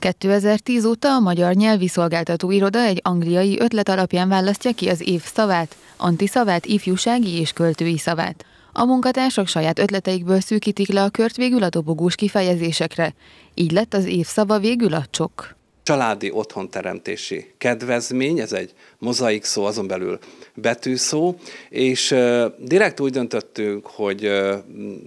2010 óta a Magyar Nyelvi Szolgáltató Iroda egy angliai ötlet alapján választja ki az év szavát, antiszavát, ifjúsági és költői szavát. A munkatársak saját ötleteikből szűkítik le a kört végül a dobogós kifejezésekre. Így lett az év szava végül a csok családi otthonteremtési kedvezmény, ez egy mozaik szó, azon belül betűszó, és direkt úgy döntöttünk, hogy,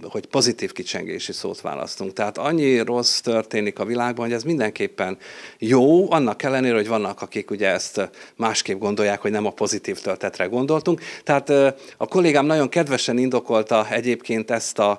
hogy pozitív kicsengési szót választunk. Tehát annyi rossz történik a világban, hogy ez mindenképpen jó, annak ellenére, hogy vannak, akik ugye ezt másképp gondolják, hogy nem a pozitív töltetre gondoltunk. Tehát a kollégám nagyon kedvesen indokolta egyébként ezt a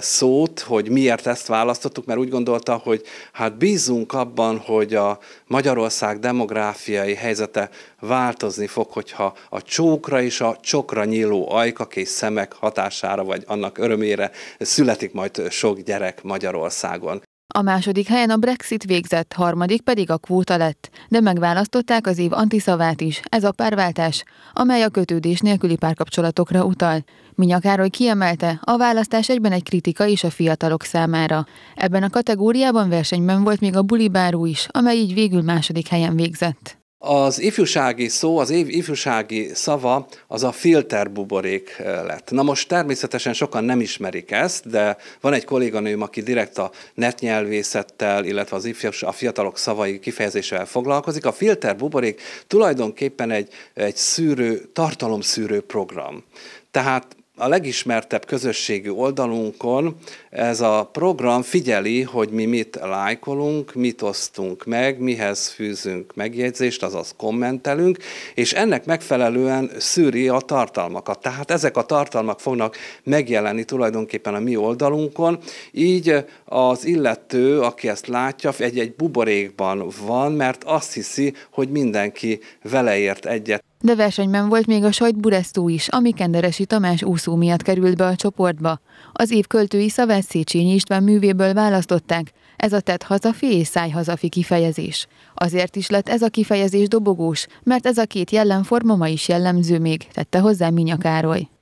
szót, hogy miért ezt választottuk, mert úgy gondolta, hogy hát bízunk abban, hogy a a Magyarország demográfiai helyzete változni fog, hogyha a csókra és a csokra nyíló ajkak és szemek hatására vagy annak örömére születik majd sok gyerek Magyarországon. A második helyen a Brexit végzett, harmadik pedig a kvóta lett, de megválasztották az év antiszavát is, ez a párváltás, amely a kötődés nélküli párkapcsolatokra utal. Minya Károly kiemelte, a választás egyben egy kritika is a fiatalok számára. Ebben a kategóriában versenyben volt még a bulibáró is, amely így végül második helyen végzett. Az ifjúsági szó, az év ifjúsági szava az a filterbuborék eh, lett. Na most természetesen sokan nem ismerik ezt, de van egy kolléganőm, aki direkt a netnyelvészettel, illetve az ifjús, a fiatalok szavai kifejezésével foglalkozik. A filterbuborék tulajdonképpen egy, egy szűrő, tartalomszűrő program. Tehát a legismertebb közösségi oldalunkon ez a program figyeli, hogy mi mit lájkolunk, mit osztunk meg, mihez fűzünk megjegyzést, azaz kommentelünk, és ennek megfelelően szűri a tartalmakat. Tehát ezek a tartalmak fognak megjelenni tulajdonképpen a mi oldalunkon, így az illető, aki ezt látja, egy-egy buborékban van, mert azt hiszi, hogy mindenki vele ért egyet. De versenyben volt még a sajt Buresztó is, ami Kenderesi Tamás úszó miatt került be a csoportba. Az év költői szavát Széchenyi István művéből választották, ez a tett hazafi és száj hazafi kifejezés. Azért is lett ez a kifejezés dobogós, mert ez a két jellemforma ma is jellemző még, tette hozzá Minya Károly.